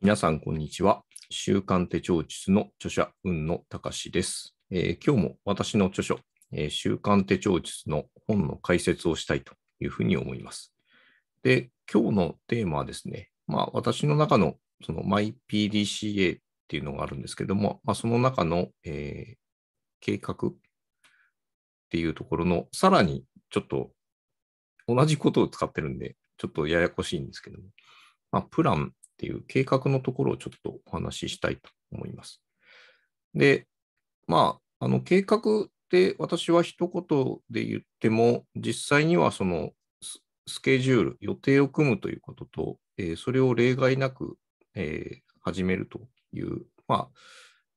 皆さん、こんにちは。週刊手帳術の著者、雲野隆です、えー、今日も私の著書、えー、週刊手帳術の本の解説をしたいというふうに思います。で、今日のテーマはですね、まあ、私の中のその MyPDCA っていうのがあるんですけども、まあ、その中の、えー、計画っていうところの、さらにちょっと同じことを使ってるんで、ちょっとややこしいんですけども、まあ、プランっていう計画のところをちょっとお話ししたいと思います。で、まあ、あの計画って私は一言で言っても、実際にはそのスケジュール、予定を組むということと、えー、それを例外なく、えー、始めるという、まあ、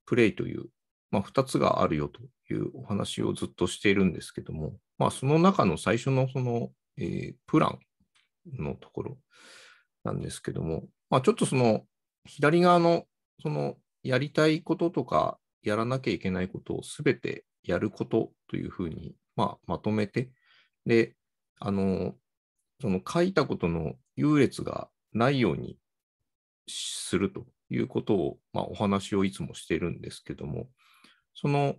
プレイという、まあ、2つがあるよというお話をずっとしているんですけども、まあ、その中の最初のその、えー、プランのところなんですけども、まあ、ちょっとその左側のそのやりたいこととかやらなきゃいけないことをすべてやることというふうに、まあ、まとめて、で、あの、その書いたことの優劣がないようにするということを、まあ、お話をいつもしているんですけども、その、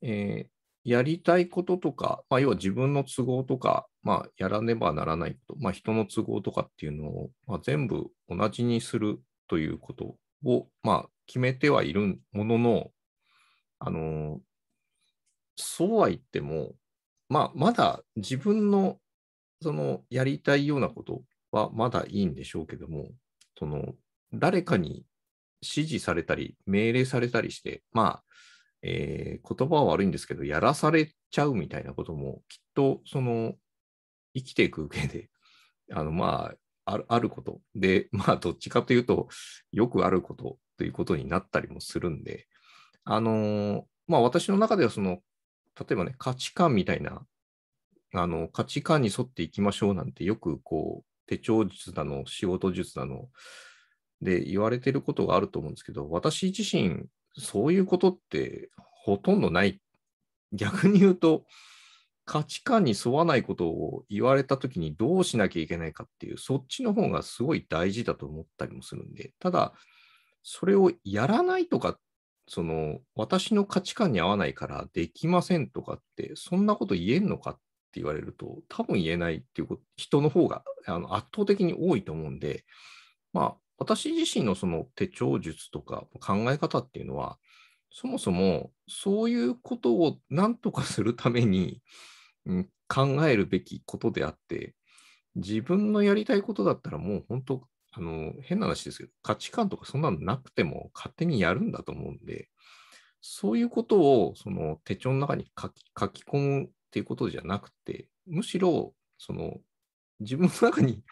えー、やりたいこととか、まあ、要は自分の都合とか、まあ、やらねばならないこと、まあ、人の都合とかっていうのを、まあ、全部同じにするということを、まあ、決めてはいるものの、あのそうは言っても、まあ、まだ自分のそのやりたいようなことはまだいいんでしょうけども、その誰かに指示されたり命令されたりして、まあ、えー、言葉は悪いんですけど、やらされちゃうみたいなことも、きっと、その、生きていく上で、あの、まあ、あることで、まあ、どっちかというと、よくあることということになったりもするんで、あの、まあ、私の中では、その、例えばね、価値観みたいな、あの、価値観に沿っていきましょうなんて、よくこう、手帳術だの、仕事術だの、で言われてることがあると思うんですけど、私自身、そういうことってほとんどない。逆に言うと、価値観に沿わないことを言われたときにどうしなきゃいけないかっていう、そっちの方がすごい大事だと思ったりもするんで、ただ、それをやらないとか、その、私の価値観に合わないからできませんとかって、そんなこと言えんのかって言われると、多分言えないっていう人の方があの圧倒的に多いと思うんで、まあ、私自身のその手帳術とか考え方っていうのは、そもそもそういうことを何とかするために、うん、考えるべきことであって、自分のやりたいことだったらもう本当、あの変な話ですけど、価値観とかそんなのなくても勝手にやるんだと思うんで、そういうことをその手帳の中に書き書き込むっていうことじゃなくて、むしろその自分の中に、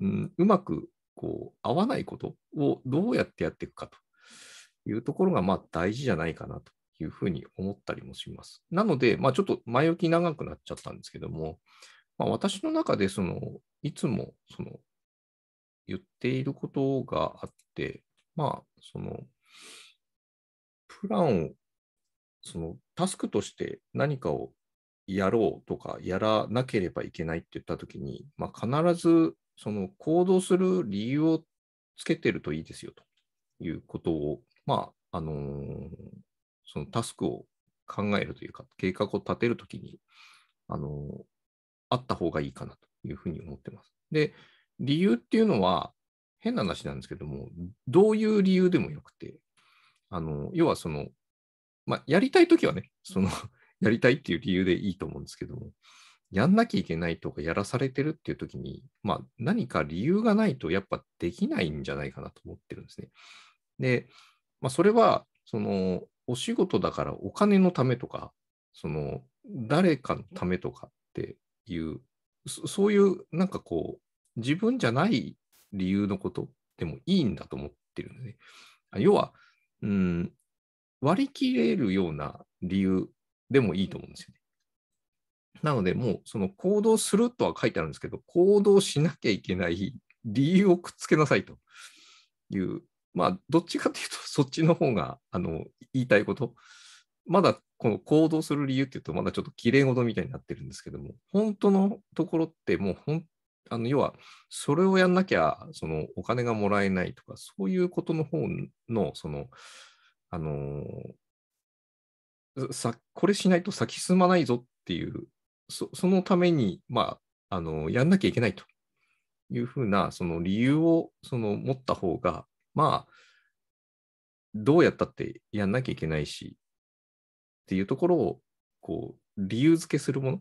うん、うまくこう合わないことをどうやってやっていくかというところがまあ大事じゃないかなというふうに思ったりもします。なので、まあ、ちょっと前置き長くなっちゃったんですけども、まあ、私の中でそのいつもその言っていることがあって、まあ、そのプランをそのタスクとして何かをやろうとかやらなければいけないって言った時に、まあ、必ずその行動する理由をつけてるといいですよということを、まあ、あのー、そのタスクを考えるというか、計画を立てるときに、あのー、あった方がいいかなというふうに思ってます。で、理由っていうのは、変な話なんですけども、どういう理由でもよくて、あのー、要はその、まあ、やりたいときはね、そのやりたいっていう理由でいいと思うんですけども、やんなきゃいけないとかやらされてるっていう時に、まあ、何か理由がないとやっぱできないんじゃないかなと思ってるんですね。で、まあ、それはそのお仕事だからお金のためとかその誰かのためとかっていうそういうなんかこう自分じゃない理由のことでもいいんだと思ってるんでね。要は、うん、割り切れるような理由でもいいと思うんですよね。なので、もうその行動するとは書いてあるんですけど、行動しなきゃいけない理由をくっつけなさいという、まあ、どっちかというと、そっちの方があの言いたいこと、まだこの行動する理由っていうと、まだちょっときれい事みたいになってるんですけども、本当のところってもうんあの要は、それをやんなきゃ、そのお金がもらえないとか、そういうことの方の、その、あのー、さこれしないと先進まないぞっていうそのために、まあ、あのやんなきゃいけないというふうなその理由をその持った方が、まあ、どうやったってやんなきゃいけないしっていうところをこう理由付けするもの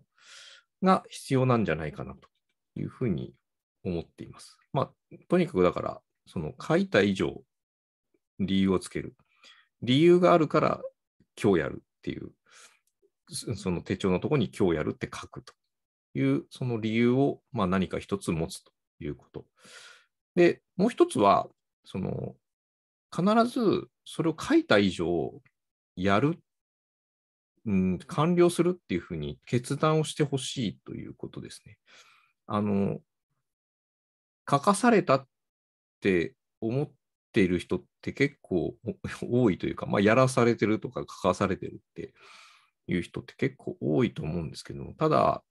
が必要なんじゃないかなというふうに思っています。まあ、とにかくだから、その書いた以上理由をつける。理由があるから今日やるっていうその手帳のところに今日やるって書くという、その理由を、まあ、何か一つ持つということ。で、もう一つは、その、必ずそれを書いた以上、やる、うん、完了するっていうふうに決断をしてほしいということですね。あの、書かされたって思っている人って結構 多いというか、まあ、やらされてるとか書かされてるっていう人って結構多いと思うんですけどただ、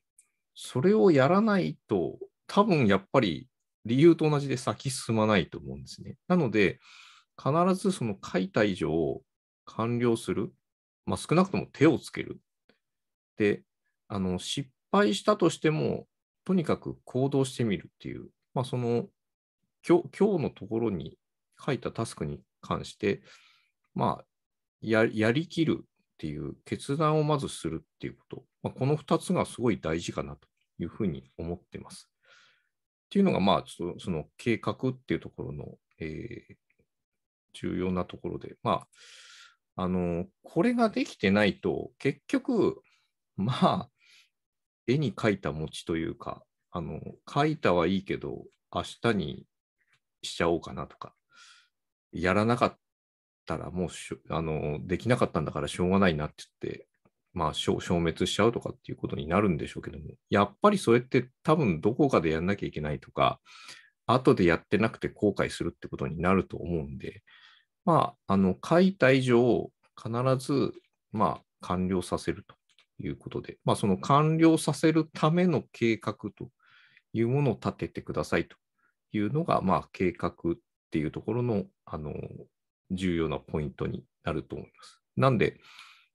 それをやらないと、多分やっぱり理由と同じで先進まないと思うんですね。なので、必ずその書いた以上、完了する、まあ、少なくとも手をつける。で、あの失敗したとしても、とにかく行動してみるっていう、まあ、その今日のところに書いたタスクに関して、まあや、やりきるっていう決断をまずするっていうこと、まあ、この2つがすごい大事かなというふうに思ってます。っていうのが、まあ、その計画っていうところの、えー、重要なところで、まあ、あの、これができてないと、結局、まあ、絵に描いた餅というか、あの、描いたはいいけど、明日にしちゃおうかなとか、やらなかった。たらもうあのできなかったんだからしょうがないなって言って、まあ消滅しちゃうとかっていうことになるんでしょうけども、やっぱりそれって多分どこかでやんなきゃいけないとか、後でやってなくて後悔するってことになると思うんで、まあ、あのた以上、必ず、まあ、完了させるということで、まあ、その完了させるための計画というものを立ててくださいというのが、まあ、計画っていうところの、あの、重要なポイントになると思います。なんで、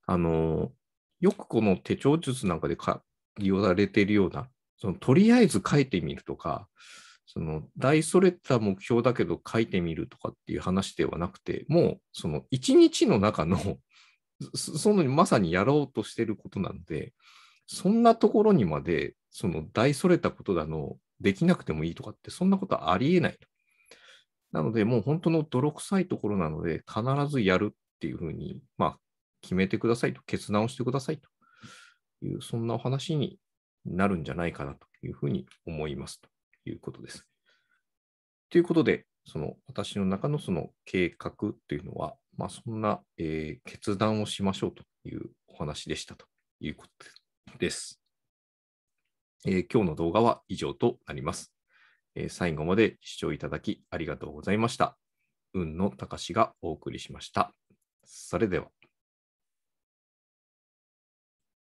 あのよくこの手帳術なんかで利用されているような、そのとりあえず書いてみるとか、その大それた目標だけど書いてみるとかっていう話ではなくて、もうその一日の中の、そのまさにやろうとしてることなんで、そんなところにまで、その大それたことだの、できなくてもいいとかって、そんなことはありえないなので、もう本当の泥臭いところなので、必ずやるっていうふうに、まあ、決めてくださいと、決断をしてくださいという、そんなお話になるんじゃないかなというふうに思いますということです。ということで、その私の中のその計画というのは、まあ、そんな、えー、決断をしましょうというお話でしたということです。えー、今日の動画は以上となります。え最後まで視聴いただきありがとうございました。運のたかしがお送りしました。それでは。